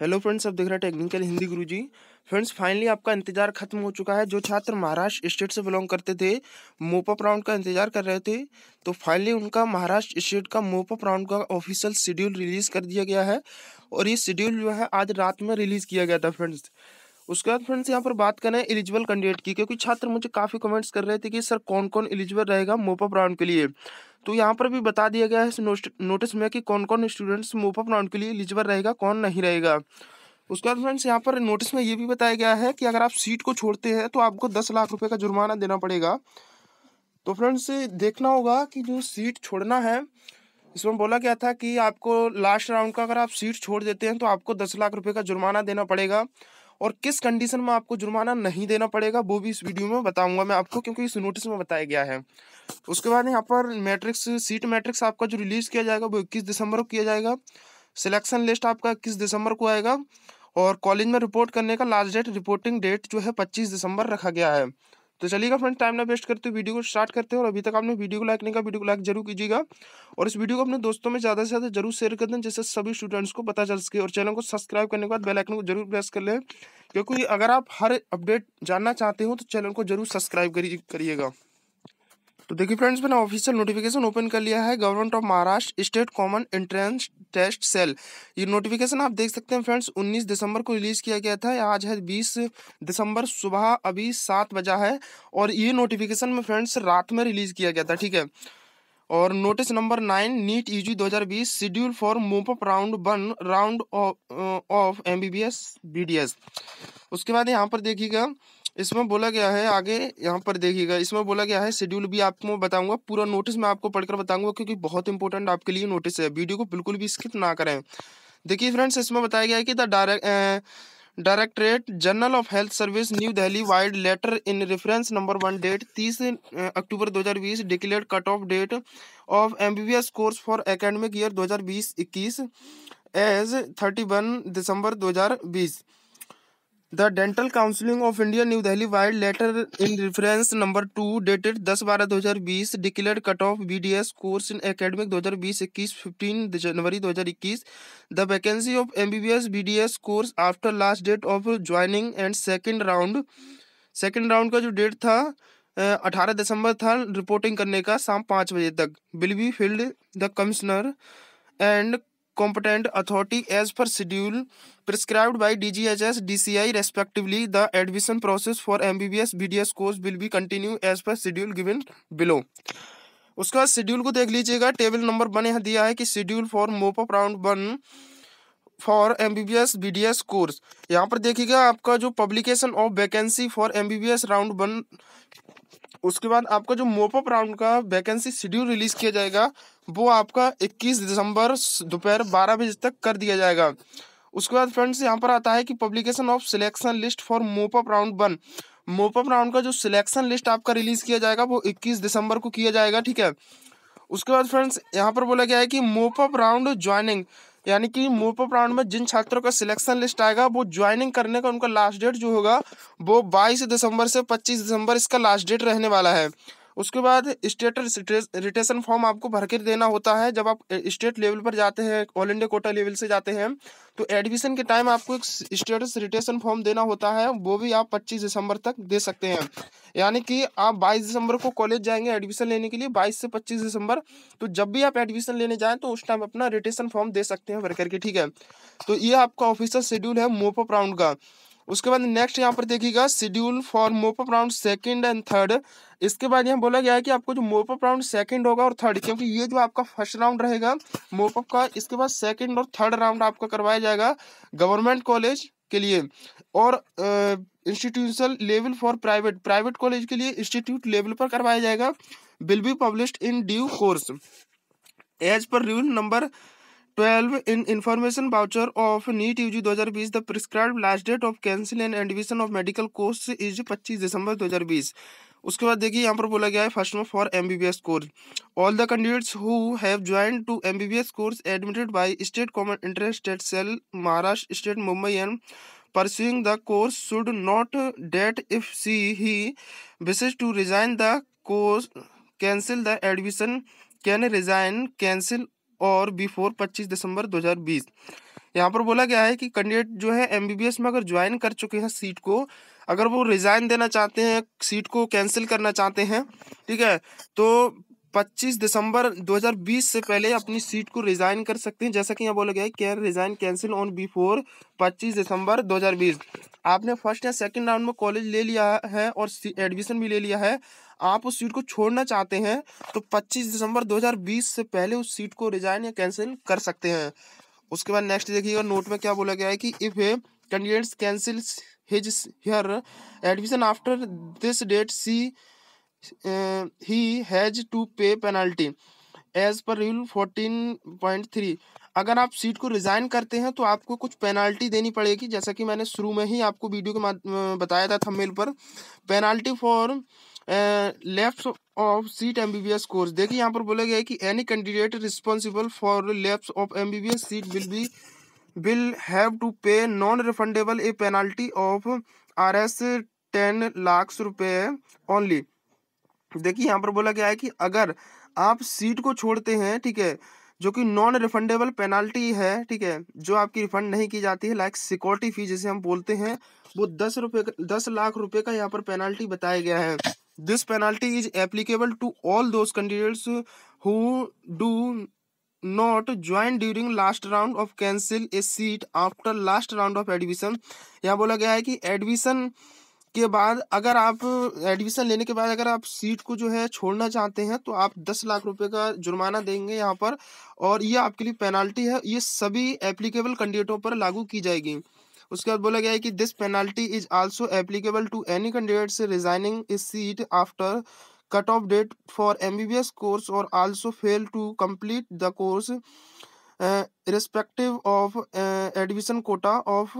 Hello friends आप देख रहे हैं technical Hindi Guruji friends finally आपका इंतजार खत्म हो चुका है जो छात्र महाराष्ट्र स्टेट से बिलोंग करते थे मोपअप राउंड का इंतजार कर रहे थे तो फाइनली उनका महाराष्ट्र स्टेट का मोपअप राउंड का ऑफिशियल शेड्यूल रिलीज कर दिया गया है और ये शेड्यूल जो है आज रात में रिलीज किया गया था फ्रेंड्स उसके बाद फ्रेंड्स यहाँ पर बात करें एलिजिबल कैंडिडेट की क्योंकि छात्र मुझे काफ़ी कमेंट्स कर रहे थे कि सर कौन कौन एलिजिबल रहेगा मोपअप राउंड के लिए तो यहाँ पर भी बता दिया गया है नोटिस में कि कौन कौन स्टूडेंट्स मोपअप राउंड के लिए एलिजिबल रहेगा कौन नहीं रहेगा उसके बाद फ्रेंड्स यहाँ पर नोटिस में ये भी बताया गया है कि अगर आप सीट को छोड़ते हैं तो आपको दस लाख रुपये का जुर्माना देना पड़ेगा तो फ्रेंड्स देखना होगा कि जो सीट छोड़ना है इसमें बोला गया था कि आपको लास्ट राउंड का अगर आप सीट छोड़ देते हैं तो आपको दस लाख रुपये का जुर्माना देना पड़ेगा और किस कंडीशन में आपको जुर्माना नहीं देना पड़ेगा वो भी इस वीडियो में बताऊंगा मैं आपको क्योंकि इस नोटिस में बताया गया है उसके बाद यहाँ पर मैट्रिक्स सीट मैट्रिक्स आपका जो रिलीज किया जाएगा वो इक्कीस दिसंबर को किया जाएगा सिलेक्शन लिस्ट आपका इक्कीस दिसंबर को आएगा और कॉलेज में रिपोर्ट करने का लास्ट डेट रिपोर्टिंग डेट जो है पच्चीस दिसंबर रखा गया है तो चलिएगा फ्रेंड टाइम ना वेस्ट करते हुए वीडियो को स्टार्ट करते हैं और अभी तक आपने वीडियो को लाइक नहीं का वीडियो को लाइक जरूर कीजिएगा और इस वीडियो को अपने दोस्तों में ज़्यादा से ज़्यादा जरूर शेयर कर दें जिससे सभी स्टूडेंट्स को पता चल सके और चैनल को सब्सक्राइब करने के बाद बेलाइकन को जरूर प्रेस कर लें क्योंकि अगर आप हर अपडेट जानना चाहते हो तो चैनल को जरूर सब्सक्राइब करिएगा तो देखिए फ्रेंड्स मैंने ऑफिशियल नोटिफिकेशन ओपन कर लिया है government of Maharashtra state common entrance test cell ये नोटिफिकेशन आप देख सकते हैं फ्रेंड्स 19 दिसंबर को रिलीज़ किया गया था आज है 20 दिसंबर सुबह अभी सात बजा है और ये नोटिफिकेशन में फ्रेंड्स रात में रिलीज़ किया गया था ठीक है और notice number nine NEET UG G schedule for mop up round one round of M B उसके बाद यहाँ पर देखिएगा इसमें बोला गया है आगे यहाँ पर देखिएगा इसमें बोला गया है शेड्यूल भी आपको बताऊंगा पूरा नोटिस मैं आपको पढ़कर बताऊंगा क्योंकि बहुत इंपॉर्टेंट आपके लिए नोटिस है वीडियो को बिल्कुल भी स्किप ना करें देखिए फ्रेंड्स इसमें बताया गया है कि the direct directorate general of health service new Delhi vide letter in reference number one date तीस October 2020 declare cut off date of MBBS course for academic year 2020-21 as 31 December 2020 the dental counselling of India new Delhi vide letter in reference number two dated दस बारह दो हज़ार बीस declare cut off B D S course in academic दो हज़ार बीस इक्कीस fifteen January दो हज़ार इक्कीस the vacancy of M B B S B D S course after last date of joining and second round second round का जो date था अठारह दिसंबर था रिपोर्टिंग करने का शाम पाँच बजे तक will be filled the commissioner and competent authority as per schedule prescribed by DGHS, DCI respectively. The admission process for MBBS BDS course will be continued as per schedule given below. उसके बाद schedule को देख लीजिएगा table number one यहाँ दिया है कि schedule for mop up round one for M B B S B D S course यहाँ पर देखिएगा आपका जो publication of vacancy for M B B S round one उसके बाद आपका जो मोपअप राउंड का वैकेंसी शेड्यूल रिलीज किया जाएगा वो आपका 21 दिसंबर दोपहर 12 बजे तक कर दिया जाएगा उसके बाद फ्रेंड्स यहाँ पर आता है कि publication of selection list for mop up round one mop up round का जो सिलेक्शन लिस्ट आपका रिलीज किया जाएगा वो 21 दिसंबर को किया जाएगा ठीक है उसके बाद फ्रेंड्स यहाँ पर बोला गया है कि मोपअप राउंड ज्वाइनिंग यानी कि मोपअप राउंड में जिन छात्रों का सिलेक्शन लिस्ट आएगा वो ज्वाइनिंग करने का उनका लास्ट डेट जो होगा वो 22 दिसंबर से 25 दिसंबर इसका लास्ट डेट रहने वाला है उसके बाद स्टेट रिटेशन फॉर्म आपको भर के देना होता है जब आप स्टेट लेवल पर जाते हैं ऑल इंडिया कोटा लेवल से जाते हैं तो एडमिशन के टाइम आपको एक स्टेटस रिटेशन फॉर्म देना होता है वो भी आप 25 दिसंबर तक दे सकते हैं यानी कि आप 22 दिसंबर को कॉलेज जाएंगे एडमिशन लेने के लिए 22 से 25 दिसंबर तो जब भी आप एडमिशन लेने जाएं तो उस टाइम अपना रिटेशन फॉर्म दे सकते हैं भर करके ठीक है तो ये आपका ऑफिशियल शेड्यूल है मोपअप राउंड का उसके बाद नेक्स्ट यहाँ पर देखिएगा schedule for mop up round second and third इसके बाद यहाँ बोला गया है कि आपको जो मोपअप राउंड सेकंड होगा और थर्ड क्योंकि ये जो आपका फर्स्ट राउंड रहेगा मोपअप का इसके बाद सेकंड और थर्ड राउंड आपका करवाया जाएगा गवर्नमेंट कॉलेज के लिए और institutional level for private private college के लिए इंस्टीट्यूट लेवल पर करवाया जाएगा will be publish in due course as per rule number twelve in information voucher of NEET U G दो हज़ार बीस the prescribe last date of cancel and admission of medical course is पच्चीस December दो हज़ार बीस उसके बाद देखिए यहाँ पर बोला गया है फर्स्ट में for M B B S course all the candidates who have join to M B B S course admitted by state common interest state cell Maharashtra state Mumbai and pursuing the course should not date if she he wishes to resign the course cancel the admission can resign cancel or before 25 December 2020 यहाँ पर बोला गया है कि candidate जो है MBBS में अगर ज्वाइन कर चुके हैं सीट को अगर वो रिज़ाइन देना चाहते हैं सीट को कैंसिल करना चाहते हैं ठीक है तो 25 दिसंबर 2020 से पहले अपनी सीट को रिजाइन कर सकते हैं जैसा कि यहाँ बोला गया है can resign cancel on before 25 December 2020 आपने फर्स्ट या सेकंड राउंड में कॉलेज ले लिया है और एडमिशन भी ले लिया है आप उस सीट को छोड़ना चाहते हैं तो 25 दिसंबर 2020 से पहले उस सीट को रिजाइन या कैंसिल कर सकते हैं उसके बाद नेक्स्ट देखिएगा नोट में क्या बोला गया है कि if a candidates cancel his her admission after this date she he has to pay penalty as per rule fourteen point three अगर आप सीट को रिज़ाइन करते हैं तो आपको कुछ पेनाल्टी देनी पड़ेगी जैसा कि मैंने शुरू में ही आपको वीडियो के बताया था थंबनेल पर penalty for left of seat M B B S course देखिए यहाँ पर बोला गया है कि any candidate responsible for left of M B B S seat will be will have to pay non refundable a penalty of R S ten lakh रुपये only देखिए यहाँ पर बोला गया है कि अगर आप सीट को छोड़ते हैं ठीक है जो कि नॉन रिफंडेबल पेनाल्टी है ठीक है जो आपकी रिफंड नहीं की जाती है लाइक सिक्योरिटी फी जिसे हम बोलते हैं वो दस रुपये दस लाख रुपये का यहाँ पर पेनाल्टी बताया गया है this penalty is applicable to all those candidates who do not join during last round of cancel a seat after last round of admission यहाँ बोला गया है कि एडमिशन के बाद अगर आप एडमिशन लेने के बाद अगर आप सीट को जो है छोड़ना चाहते हैं तो आप दस लाख रुपए का जुर्माना देंगे यहाँ पर और ये आपके लिए पेनाल्टी है ये सभी एप्लीकेबल कैंडिडेटों पर लागू की जाएगी उसके बाद बोला गया है कि this penalty is also applicable to any candidates resigning his seat after cut off date for M course और also fail to complete the course respective of admission quota of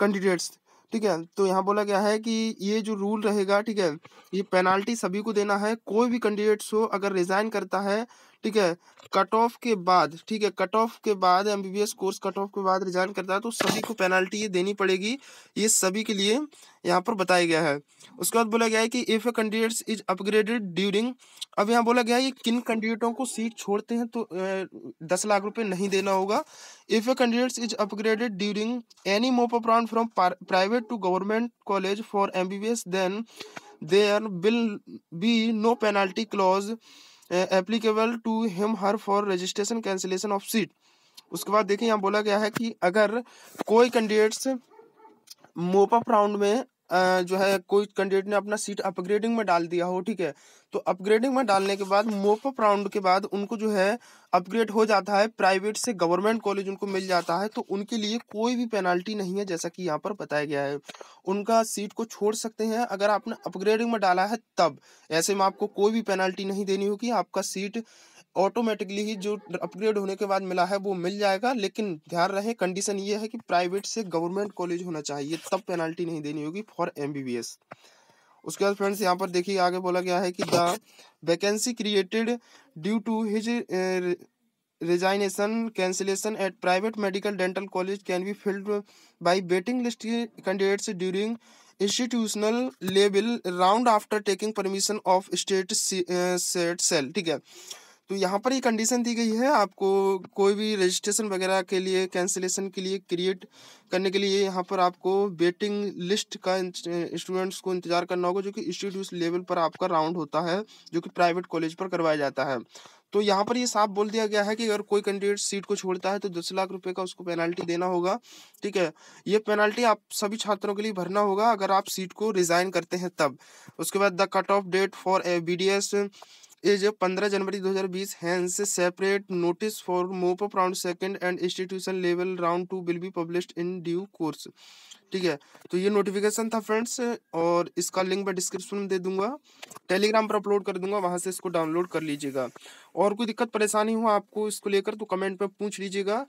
candidates ठीक है तो यहाँ बोला गया है कि ये जो रूल रहेगा ठीक है ये पेनाल्टी सभी को देना है कोई भी कैंडिडेट्स हो अगर रिजाइन करता है ठीक है कट ऑफ के बाद ठीक है कट ऑफ के बाद एमबीबीएस कोर्स कट ऑफ के बाद रिजाइन करता है तो सभी को पेनल्टी ये देनी पड़ेगी ये सभी के लिए यहाँ पर बताया गया है उसके बाद बोला गया है कि if a candidate is upgraded during अब यहाँ बोला गया है कि किन कैंडिडेटों को सीट छोड़ते हैं तो दस लाख रुपए नहीं देना होगा if a candidate is upgraded during any mop up round from private to government college for M then there will be no penalty clause applicable to him her for registration cancellation of seat उसके बाद देखिए यहाँ बोला गया है कि अगर कोई कैंडिडेट्स मोपअप राउंड में जो है कोई कैंडिडेट ने अपना सीट अपग्रेडिंग में डाल दिया हो ठीक है तो अपग्रेडिंग में डालने के बाद मोपअप राउंड के बाद उनको जो है अपग्रेड हो जाता है प्राइवेट से गवर्नमेंट कॉलेज उनको मिल जाता है तो उनके लिए कोई भी पेनाल्टी नहीं है जैसा कि यहाँ पर बताया गया है उनका सीट को छोड़ सकते हैं अगर आपने अपग्रेडिंग में डाला है तब ऐसे में आपको कोई भी पेनाल्टी नहीं देनी होगी आपका सीट ऑटोमेटिकली ही जो अपग्रेड होने के बाद मिला है वो मिल जाएगा लेकिन ध्यान रहे कंडीशन ये है कि प्राइवेट से गवर्नमेंट कॉलेज होना चाहिए तब पेनल्टी नहीं देनी होगी फॉर एम उसके बाद फ्रेंड्स यहाँ पर देखिए आगे बोला गया है कि the vacancy created due to his resignation cancellation at private medical dental college can be filled by waiting list candidates during institutional level round after taking permission of state cell ठीक है तो यहाँ पर ये कंडीशन दी गई है आपको कोई भी रजिस्ट्रेशन वगैरह के लिए कैंसिलेशन के लिए क्रिएट करने के लिए यहाँ पर आपको वेटिंग लिस्ट का स्टूडेंट्स को इंतजार करना होगा जो कि इंस्टीट्यूट लेवल पर आपका राउंड होता है जो कि प्राइवेट कॉलेज पर करवाया जाता है तो यहाँ पर ये साफ बोल दिया गया है कि अगर कोई कैंडिडेट सीट को छोड़ता है तो दस लाख रुपए का उसको पेनल्टी देना होगा ठीक है ये पेनल्टी आप सभी छात्रों के लिए भरना होगा अगर आप सीट को रिजाइन करते हैं तब उसके बाद the cut off date for B D S is पंद्रह जनवरी दो हजार बीस hence separate notice for mop round second and institution level round two will be publish in due course ठीक है तो ये नोटिफिकेशन था फ्रेंड्स और इसका लिंक मैं डिस्क्रिप्शन में दे दूंगा टेलीग्राम पर अपलोड कर दूंगा वहां से इसको डाउनलोड कर लीजिएगा और कोई दिक्कत परेशानी हो आपको इसको लेकर तो कमेंट पर पूछ लीजिएगा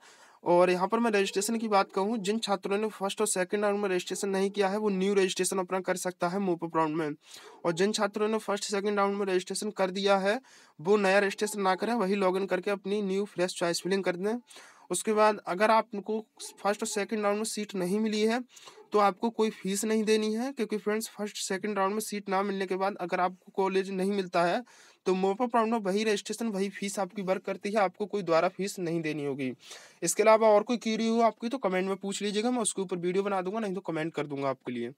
और यहाँ पर मैं रजिस्ट्रेशन की बात कहूँ जिन छात्रों ने फर्स्ट और सेकंड राउंड में रजिस्ट्रेशन नहीं किया है वो न्यू रजिस्ट्रेशन अपना कर सकता है मोपअप राउंड में और जिन छात्रों ने फर्स्ट सेकंड राउंड में रजिस्ट्रेशन कर दिया है वो नया रजिस्ट्रेशन ना करें वही लॉग करके अपनी न्यू फ्रेश चॉइस फिलिंग कर दें उसके बाद अगर आपको फर्स्ट और सेकेंड राउंड में सीट नहीं मिली है तो आपको कोई फीस नहीं देनी है क्योंकि फ्रेंड्स फर्स्ट सेकेंड राउंड में सीट ना मिलने के बाद अगर आपको कॉलेज नहीं मिलता है तो मोपा प्रावना वही रजिस्ट्रेशन वही फीस आपकी वर्क करती है आपको कोई द्वारा फीस नहीं देनी होगी इसके अलावा और कोई क्यूरी हो आपकी तो कमेंट में पूछ लीजिएगा मैं उसके ऊपर वीडियो बना दूंगा नहीं तो कमेंट कर दूंगा आपके लिए